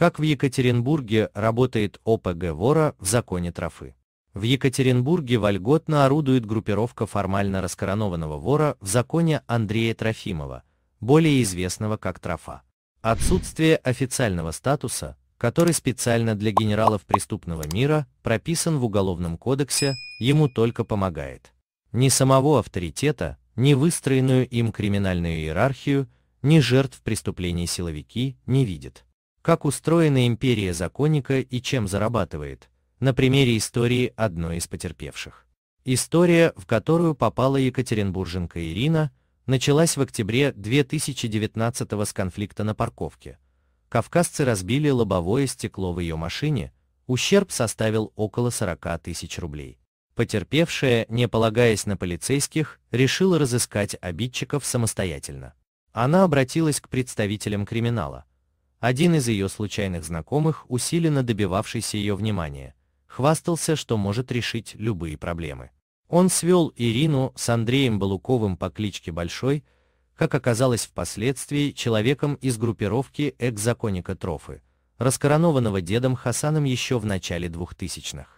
Как в Екатеринбурге работает ОПГ вора в законе Трофы? В Екатеринбурге вольготно орудует группировка формально раскоронованного вора в законе Андрея Трофимова, более известного как Трофа. Отсутствие официального статуса, который специально для генералов преступного мира прописан в Уголовном кодексе, ему только помогает. Ни самого авторитета, ни выстроенную им криминальную иерархию, ни жертв преступлений силовики не видит как устроена империя законника и чем зарабатывает, на примере истории одной из потерпевших. История, в которую попала Екатеринбурженка Ирина, началась в октябре 2019 с конфликта на парковке. Кавказцы разбили лобовое стекло в ее машине, ущерб составил около 40 тысяч рублей. Потерпевшая, не полагаясь на полицейских, решила разыскать обидчиков самостоятельно. Она обратилась к представителям криминала, один из ее случайных знакомых, усиленно добивавшийся ее внимания, хвастался, что может решить любые проблемы. Он свел Ирину с Андреем Балуковым по кличке Большой, как оказалось впоследствии человеком из группировки экс-законника Трофы, раскоронованного дедом Хасаном еще в начале 2000-х.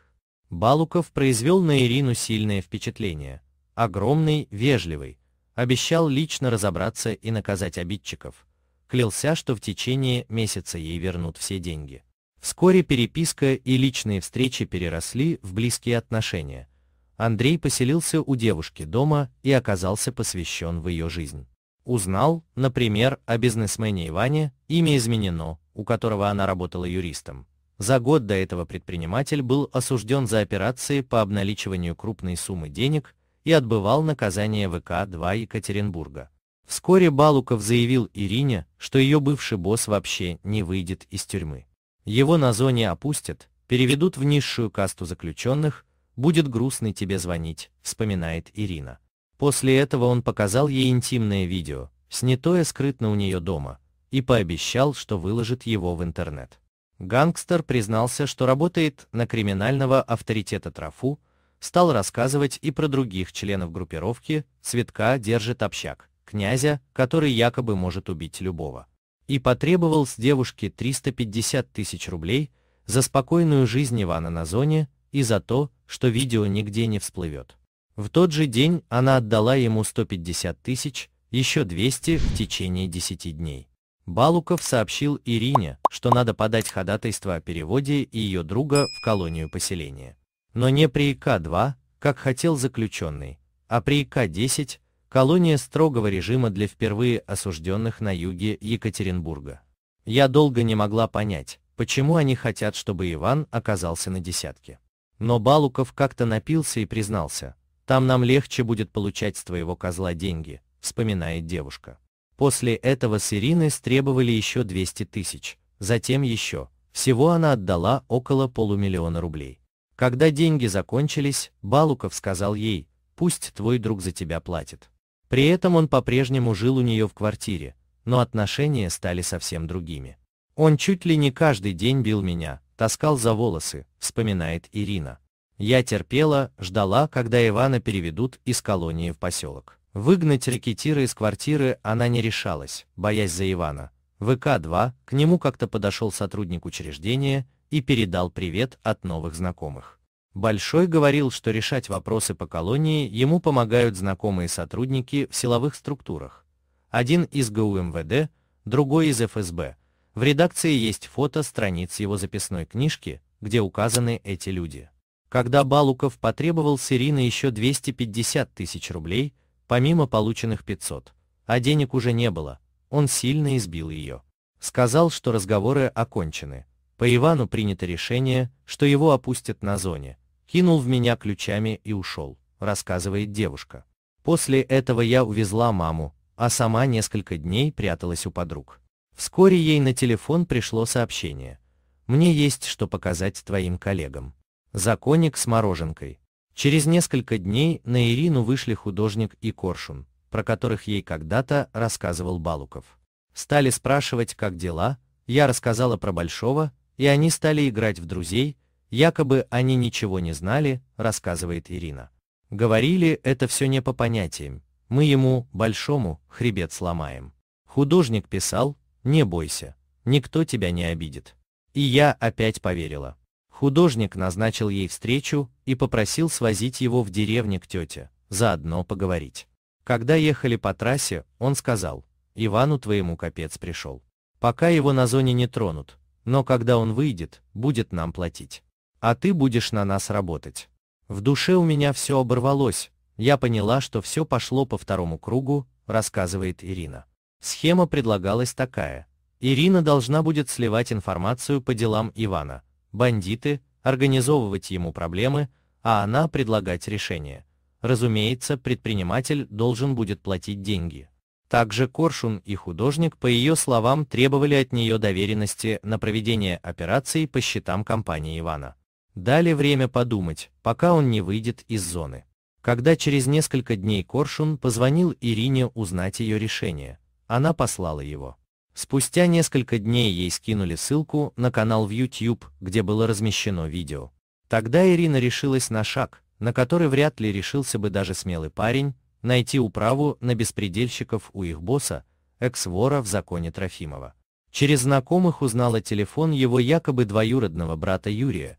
Балуков произвел на Ирину сильное впечатление. Огромный, вежливый, обещал лично разобраться и наказать обидчиков – клялся, что в течение месяца ей вернут все деньги. Вскоре переписка и личные встречи переросли в близкие отношения. Андрей поселился у девушки дома и оказался посвящен в ее жизнь. Узнал, например, о бизнесмене Иване, имя изменено, у которого она работала юристом. За год до этого предприниматель был осужден за операции по обналичиванию крупной суммы денег и отбывал наказание ВК-2 Екатеринбурга. Вскоре Балуков заявил Ирине, что ее бывший босс вообще не выйдет из тюрьмы. Его на зоне опустят, переведут в низшую касту заключенных, будет грустно тебе звонить, вспоминает Ирина. После этого он показал ей интимное видео, снятое скрытно у нее дома, и пообещал, что выложит его в интернет. Гангстер признался, что работает на криминального авторитета Трафу, стал рассказывать и про других членов группировки, Цветка держит общак, князя, который якобы может убить любого. И потребовал с девушки 350 тысяч рублей за спокойную жизнь Ивана на зоне и за то, что видео нигде не всплывет. В тот же день она отдала ему 150 тысяч, еще 200 в течение 10 дней. Балуков сообщил Ирине, что надо подать ходатайство о переводе и ее друга в колонию поселения. Но не при ИК-2, как хотел заключенный, а при ИК-10, колония строгого режима для впервые осужденных на юге Екатеринбурга. Я долго не могла понять, почему они хотят, чтобы Иван оказался на десятке. Но Балуков как-то напился и признался, там нам легче будет получать с твоего козла деньги, вспоминает девушка. После этого с Ириной стребовали еще 200 тысяч, затем еще, всего она отдала около полумиллиона рублей. Когда деньги закончились, Балуков сказал ей, пусть твой друг за тебя платит. При этом он по-прежнему жил у нее в квартире, но отношения стали совсем другими. Он чуть ли не каждый день бил меня, таскал за волосы, вспоминает Ирина. Я терпела, ждала, когда Ивана переведут из колонии в поселок. Выгнать рекетира из квартиры она не решалась, боясь за Ивана. ВК-2 к нему как-то подошел сотрудник учреждения и передал привет от новых знакомых. Большой говорил, что решать вопросы по колонии ему помогают знакомые сотрудники в силовых структурах. Один из ГУ МВД, другой из ФСБ. В редакции есть фото страниц его записной книжки, где указаны эти люди. Когда Балуков потребовал с Сирина еще 250 тысяч рублей, помимо полученных 500, а денег уже не было, он сильно избил ее. Сказал, что разговоры окончены. По Ивану принято решение, что его опустят на зоне, кинул в меня ключами и ушел, рассказывает девушка. После этого я увезла маму, а сама несколько дней пряталась у подруг. Вскоре ей на телефон пришло сообщение. Мне есть что показать твоим коллегам. Законник с мороженкой. Через несколько дней на Ирину вышли художник и Коршун, про которых ей когда-то рассказывал Балуков. Стали спрашивать, как дела, я рассказала про Большого, и они стали играть в друзей, Якобы они ничего не знали, рассказывает Ирина. Говорили, это все не по понятиям, мы ему, большому, хребет сломаем. Художник писал, не бойся, никто тебя не обидит. И я опять поверила. Художник назначил ей встречу и попросил свозить его в деревню к тете, заодно поговорить. Когда ехали по трассе, он сказал, Ивану твоему капец пришел. Пока его на зоне не тронут, но когда он выйдет, будет нам платить а ты будешь на нас работать. В душе у меня все оборвалось, я поняла, что все пошло по второму кругу, рассказывает Ирина. Схема предлагалась такая. Ирина должна будет сливать информацию по делам Ивана, бандиты, организовывать ему проблемы, а она предлагать решение. Разумеется, предприниматель должен будет платить деньги. Также Коршун и художник, по ее словам, требовали от нее доверенности на проведение операций по счетам компании Ивана. Дали время подумать, пока он не выйдет из зоны. Когда через несколько дней Коршун позвонил Ирине узнать ее решение, она послала его. Спустя несколько дней ей скинули ссылку на канал в YouTube, где было размещено видео. Тогда Ирина решилась на шаг, на который вряд ли решился бы даже смелый парень, найти управу на беспредельщиков у их босса, экс-вора в законе Трофимова. Через знакомых узнала телефон его якобы двоюродного брата Юрия,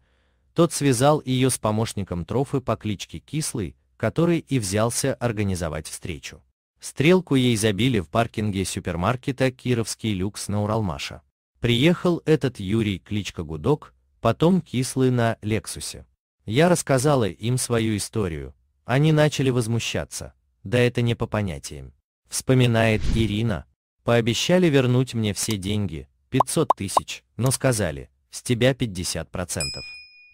тот связал ее с помощником Трофы по кличке Кислый, который и взялся организовать встречу. Стрелку ей забили в паркинге супермаркета «Кировский люкс» на Уралмаша. Приехал этот Юрий, кличка Гудок, потом Кислый на «Лексусе». Я рассказала им свою историю, они начали возмущаться, да это не по понятиям. Вспоминает Ирина, пообещали вернуть мне все деньги, 500 тысяч, но сказали, с тебя 50%.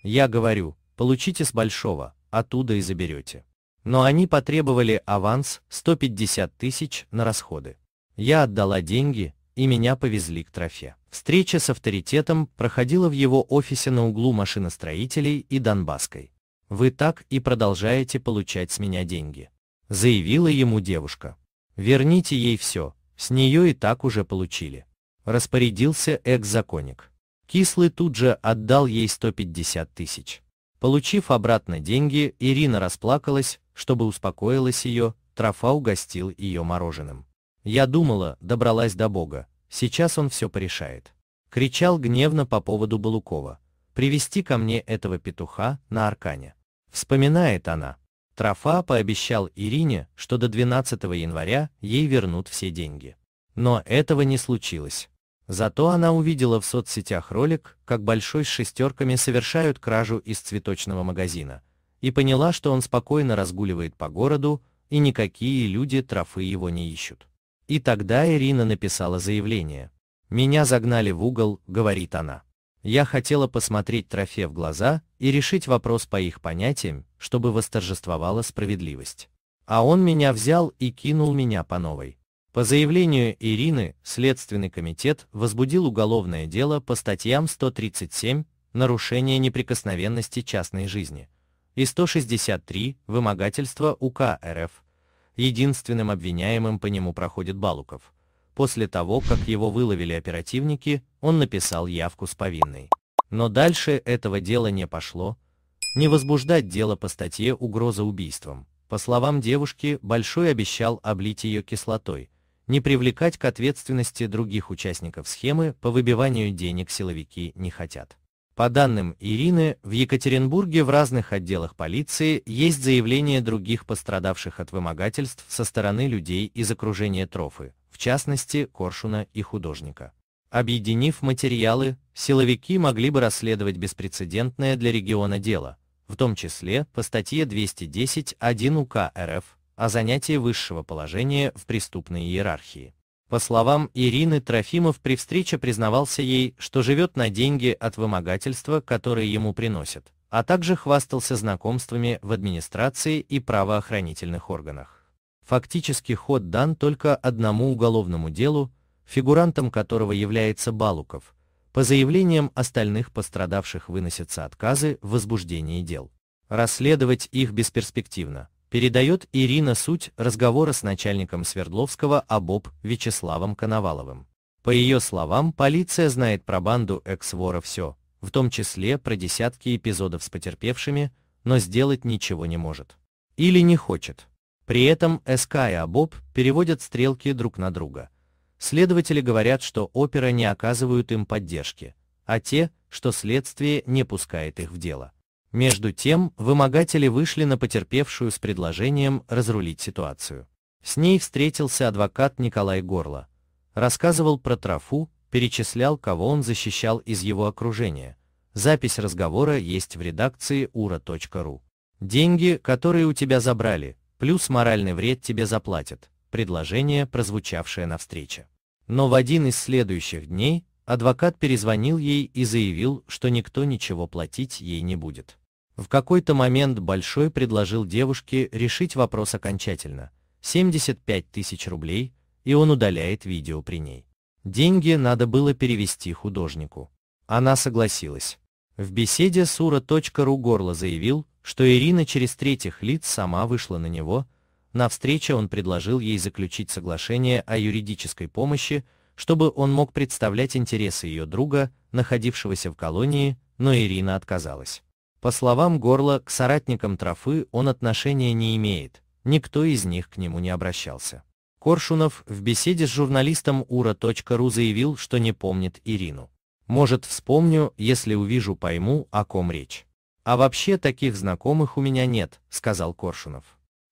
Я говорю, получите с большого, оттуда и заберете. Но они потребовали аванс 150 тысяч на расходы. Я отдала деньги, и меня повезли к трофе. Встреча с авторитетом проходила в его офисе на углу машиностроителей и Донбасской. Вы так и продолжаете получать с меня деньги. Заявила ему девушка. Верните ей все, с нее и так уже получили. Распорядился экс-законник. Кислый тут же отдал ей 150 тысяч. Получив обратно деньги, Ирина расплакалась, чтобы успокоилась ее, Трофа угостил ее мороженым. Я думала, добралась до Бога, сейчас он все порешает. Кричал гневно по поводу Балукова. Привести ко мне этого петуха на Аркане. Вспоминает она. Трофа пообещал Ирине, что до 12 января ей вернут все деньги. Но этого не случилось. Зато она увидела в соцсетях ролик, как большой с шестерками совершают кражу из цветочного магазина, и поняла, что он спокойно разгуливает по городу, и никакие люди трофы его не ищут. И тогда Ирина написала заявление. «Меня загнали в угол», — говорит она. «Я хотела посмотреть трофе в глаза и решить вопрос по их понятиям, чтобы восторжествовала справедливость. А он меня взял и кинул меня по новой. По заявлению Ирины, Следственный комитет возбудил уголовное дело по статьям 137 «Нарушение неприкосновенности частной жизни» и 163 «Вымогательство УК РФ». Единственным обвиняемым по нему проходит Балуков. После того, как его выловили оперативники, он написал явку с повинной. Но дальше этого дела не пошло. Не возбуждать дело по статье «Угроза убийством». По словам девушки, Большой обещал облить ее кислотой – не привлекать к ответственности других участников схемы по выбиванию денег силовики не хотят. По данным Ирины, в Екатеринбурге в разных отделах полиции есть заявления других пострадавших от вымогательств со стороны людей из окружения Трофы, в частности Коршуна и художника. Объединив материалы, силовики могли бы расследовать беспрецедентное для региона дело, в том числе по статье 210.1 УК РФ, о занятии высшего положения в преступной иерархии. По словам Ирины Трофимов, при встрече признавался ей, что живет на деньги от вымогательства, которые ему приносят, а также хвастался знакомствами в администрации и правоохранительных органах. Фактически ход дан только одному уголовному делу, фигурантом которого является Балуков. По заявлениям остальных пострадавших выносятся отказы в возбуждении дел. Расследовать их бесперспективно, передает Ирина суть разговора с начальником Свердловского об об Вячеславом Коноваловым. По ее словам, полиция знает про банду экс-вора все, в том числе про десятки эпизодов с потерпевшими, но сделать ничего не может. Или не хочет. При этом СК и ОБОП переводят стрелки друг на друга. Следователи говорят, что опера не оказывают им поддержки, а те, что следствие не пускает их в дело. Между тем, вымогатели вышли на потерпевшую с предложением разрулить ситуацию. С ней встретился адвокат Николай Горло. Рассказывал про трафу, перечислял, кого он защищал из его окружения. Запись разговора есть в редакции ura.ru. Деньги, которые у тебя забрали, плюс моральный вред тебе заплатят. Предложение, прозвучавшее на встрече. Но в один из следующих дней Адвокат перезвонил ей и заявил, что никто ничего платить ей не будет. В какой-то момент Большой предложил девушке решить вопрос окончательно – 75 тысяч рублей, и он удаляет видео при ней. Деньги надо было перевести художнику. Она согласилась. В беседе с Горло заявил, что Ирина через третьих лиц сама вышла на него, на встрече он предложил ей заключить соглашение о юридической помощи, чтобы он мог представлять интересы ее друга, находившегося в колонии, но Ирина отказалась. По словам Горла, к соратникам Трофы он отношения не имеет, никто из них к нему не обращался. Коршунов в беседе с журналистом Ура.ру заявил, что не помнит Ирину. «Может, вспомню, если увижу, пойму, о ком речь. А вообще таких знакомых у меня нет», — сказал Коршунов.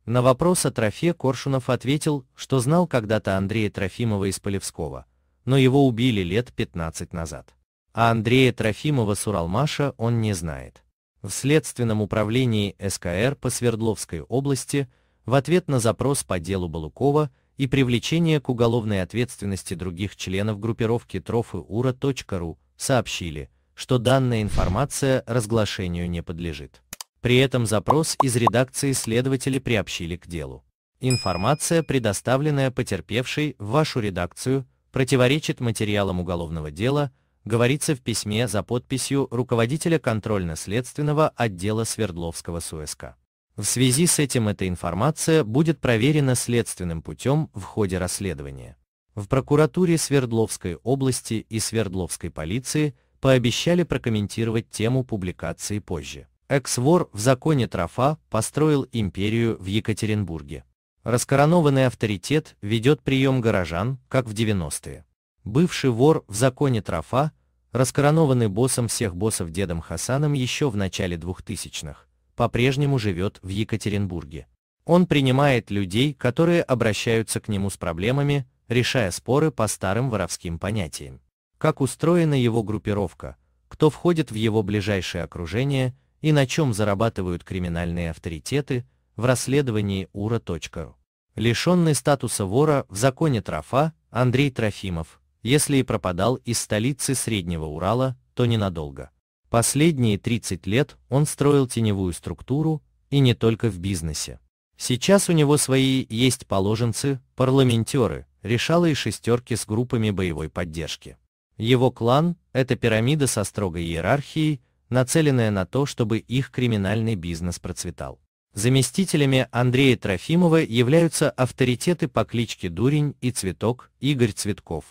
На вопрос о Трофе Коршунов ответил, что знал когда-то Андрея Трофимова из Полевского, но его убили лет 15 назад. А Андрея Трофимова Суралмаша он не знает. В следственном управлении СКР по Свердловской области в ответ на запрос по делу Балукова и привлечение к уголовной ответственности других членов группировки трофыура.ру сообщили, что данная информация разглашению не подлежит. При этом запрос из редакции следователи приобщили к делу. Информация, предоставленная потерпевшей в вашу редакцию, противоречит материалам уголовного дела, говорится в письме за подписью руководителя контрольно-следственного отдела Свердловского СУСК. В связи с этим эта информация будет проверена следственным путем в ходе расследования. В прокуратуре Свердловской области и Свердловской полиции пообещали прокомментировать тему публикации позже. Экс-вор в законе Трофа построил империю в Екатеринбурге. Раскоронованный авторитет ведет прием горожан, как в 90-е. Бывший вор в законе Трофа, раскоронованный боссом всех боссов дедом Хасаном еще в начале 2000-х, по-прежнему живет в Екатеринбурге. Он принимает людей, которые обращаются к нему с проблемами, решая споры по старым воровским понятиям. Как устроена его группировка, кто входит в его ближайшее окружение и на чем зарабатывают криминальные авторитеты в расследовании ура.ру. Лишенный статуса вора в законе Трофа, Андрей Трофимов, если и пропадал из столицы Среднего Урала, то ненадолго. Последние 30 лет он строил теневую структуру, и не только в бизнесе. Сейчас у него свои есть положенцы, парламентеры, решала и шестерки с группами боевой поддержки. Его клан – это пирамида со строгой иерархией, нацеленная на то, чтобы их криминальный бизнес процветал. Заместителями Андрея Трофимова являются авторитеты по кличке Дурень и Цветок Игорь Цветков.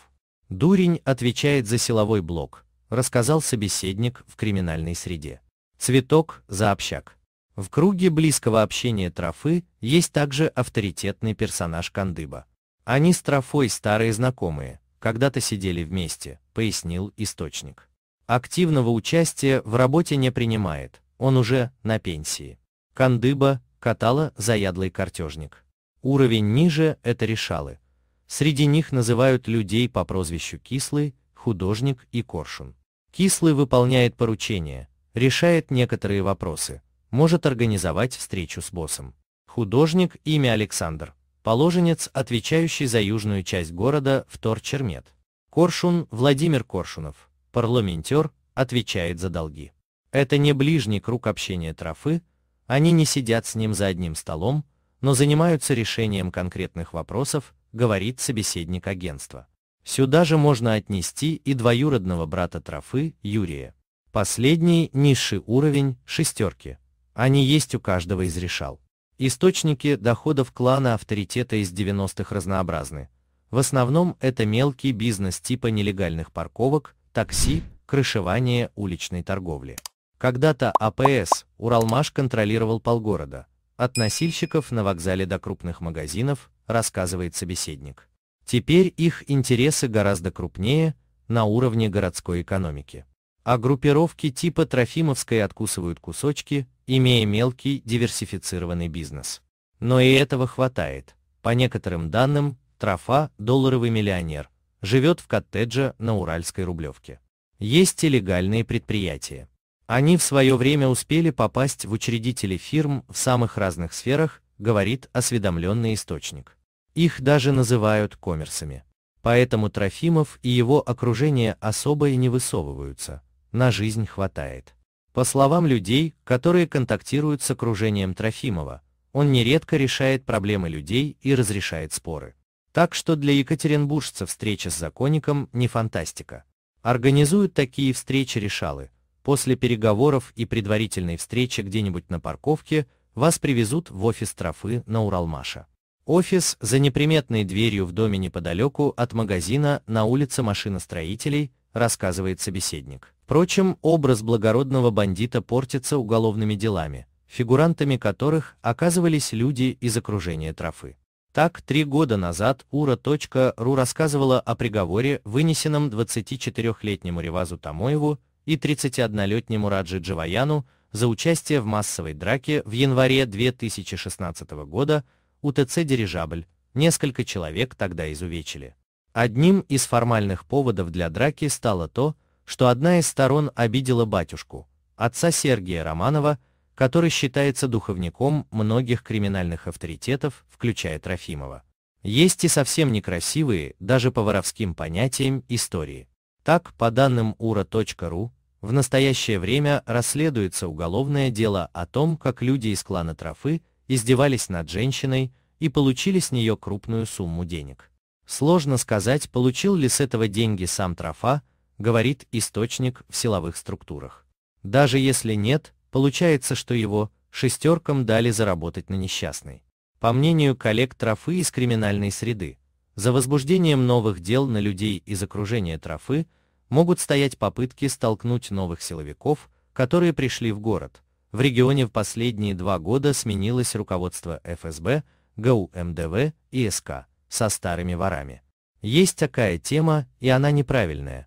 Дурень отвечает за силовой блок, рассказал собеседник в криминальной среде. Цветок за общак. В круге близкого общения Трофы есть также авторитетный персонаж Кандыба. Они с Трофой старые знакомые, когда-то сидели вместе, пояснил источник. Активного участия в работе не принимает, он уже на пенсии. Кандыба, Катала, заядлый картежник. Уровень ниже – это решалы. Среди них называют людей по прозвищу Кислый, Художник и Коршун. Кислый выполняет поручения, решает некоторые вопросы, может организовать встречу с боссом. Художник, имя Александр, положенец, отвечающий за южную часть города в Торчермет. Коршун, Владимир Коршунов, парламентер, отвечает за долги. Это не ближний круг общения Трофы, они не сидят с ним за одним столом, но занимаются решением конкретных вопросов, говорит собеседник агентства. Сюда же можно отнести и двоюродного брата Трофы, Юрия. Последний, низший уровень, шестерки. Они есть у каждого из решал. Источники доходов клана авторитета из 90-х разнообразны. В основном это мелкий бизнес типа нелегальных парковок, такси, крышевание уличной торговли. Когда-то АПС «Уралмаш» контролировал полгорода, от носильщиков на вокзале до крупных магазинов, рассказывает собеседник. Теперь их интересы гораздо крупнее, на уровне городской экономики. А группировки типа Трофимовской откусывают кусочки, имея мелкий диверсифицированный бизнес. Но и этого хватает. По некоторым данным, Трофа, долларовый миллионер, живет в коттедже на Уральской Рублевке. Есть и легальные предприятия. Они в свое время успели попасть в учредители фирм в самых разных сферах, говорит осведомленный источник. Их даже называют коммерсами. Поэтому Трофимов и его окружение особо и не высовываются, на жизнь хватает. По словам людей, которые контактируют с окружением Трофимова, он нередко решает проблемы людей и разрешает споры. Так что для екатеринбуржца встреча с законником не фантастика. Организуют такие встречи решалы, После переговоров и предварительной встречи где-нибудь на парковке вас привезут в офис Трофы на Уралмаша. Офис за неприметной дверью в доме неподалеку от магазина на улице машиностроителей, рассказывает собеседник. Впрочем, образ благородного бандита портится уголовными делами, фигурантами которых оказывались люди из окружения Трофы. Так, три года назад Ура.ру рассказывала о приговоре, вынесенном 24-летнему Ревазу Тамоеву и 31-летнему Раджи Джаваяну за участие в массовой драке в январе 2016 года у ТЦ «Дирижабль» несколько человек тогда изувечили. Одним из формальных поводов для драки стало то, что одна из сторон обидела батюшку, отца Сергия Романова, который считается духовником многих криминальных авторитетов, включая Трофимова. Есть и совсем некрасивые, даже по воровским понятиям, истории. Так, по данным ура.ру в настоящее время расследуется уголовное дело о том, как люди из клана Трофы издевались над женщиной и получили с нее крупную сумму денег. Сложно сказать, получил ли с этого деньги сам Трофа, говорит источник в силовых структурах. Даже если нет, получается, что его шестеркам дали заработать на несчастной. По мнению коллег Трофы из криминальной среды, за возбуждением новых дел на людей из окружения Трофы могут стоять попытки столкнуть новых силовиков, которые пришли в город. В регионе в последние два года сменилось руководство ФСБ, ГУ МДВ и СК со старыми ворами. Есть такая тема, и она неправильная.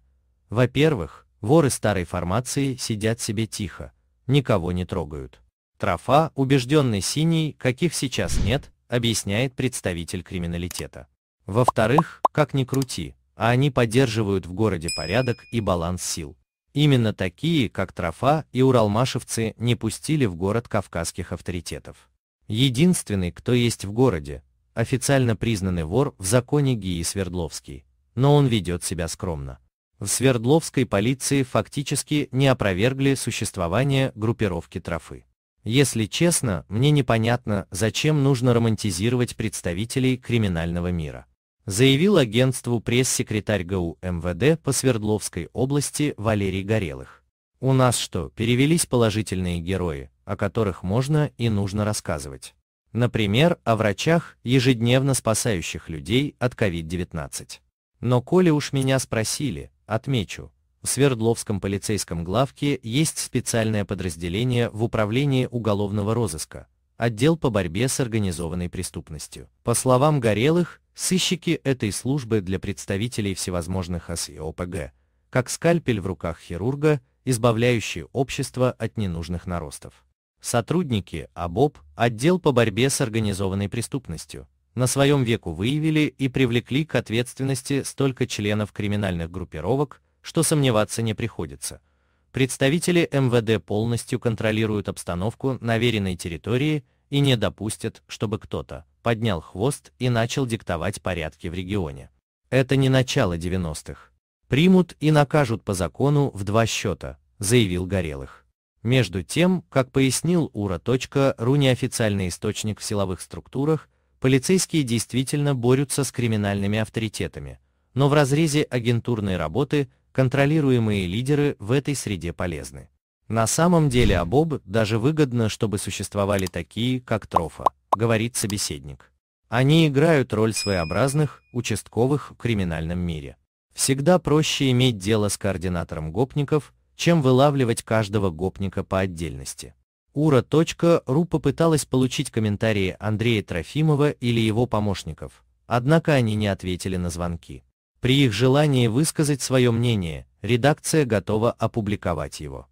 Во-первых, воры старой формации сидят себе тихо, никого не трогают. Трофа, убежденный синий, каких сейчас нет, объясняет представитель криминалитета. Во-вторых, как ни крути, а они поддерживают в городе порядок и баланс сил. Именно такие, как Трофа и уралмашевцы, не пустили в город кавказских авторитетов. Единственный, кто есть в городе, официально признанный вор в законе Гии Свердловский, но он ведет себя скромно. В Свердловской полиции фактически не опровергли существование группировки Трофы. Если честно, мне непонятно, зачем нужно романтизировать представителей криминального мира заявил агентству пресс-секретарь ГУ МВД по Свердловской области Валерий Горелых. У нас что, перевелись положительные герои, о которых можно и нужно рассказывать. Например, о врачах, ежедневно спасающих людей от COVID-19. Но коли уж меня спросили, отмечу, в Свердловском полицейском главке есть специальное подразделение в Управлении уголовного розыска, отдел по борьбе с организованной преступностью. По словам Горелых, Сыщики этой службы для представителей всевозможных ас ОПГ, как скальпель в руках хирурга, избавляющий общество от ненужных наростов. Сотрудники АБОП, отдел по борьбе с организованной преступностью, на своем веку выявили и привлекли к ответственности столько членов криминальных группировок, что сомневаться не приходится. Представители МВД эм полностью контролируют обстановку на веренной территории и не допустят, чтобы кто-то поднял хвост и начал диктовать порядки в регионе. Это не начало 90-х. Примут и накажут по закону в два счета, заявил Горелых. Между тем, как пояснил ура.ру неофициальный источник в силовых структурах, полицейские действительно борются с криминальными авторитетами, но в разрезе агентурной работы контролируемые лидеры в этой среде полезны. На самом деле Абоб даже выгодно, чтобы существовали такие, как Трофа, говорит собеседник. Они играют роль своеобразных, участковых в криминальном мире. Всегда проще иметь дело с координатором гопников, чем вылавливать каждого гопника по отдельности. Ура.ру попыталась получить комментарии Андрея Трофимова или его помощников, однако они не ответили на звонки. При их желании высказать свое мнение, редакция готова опубликовать его.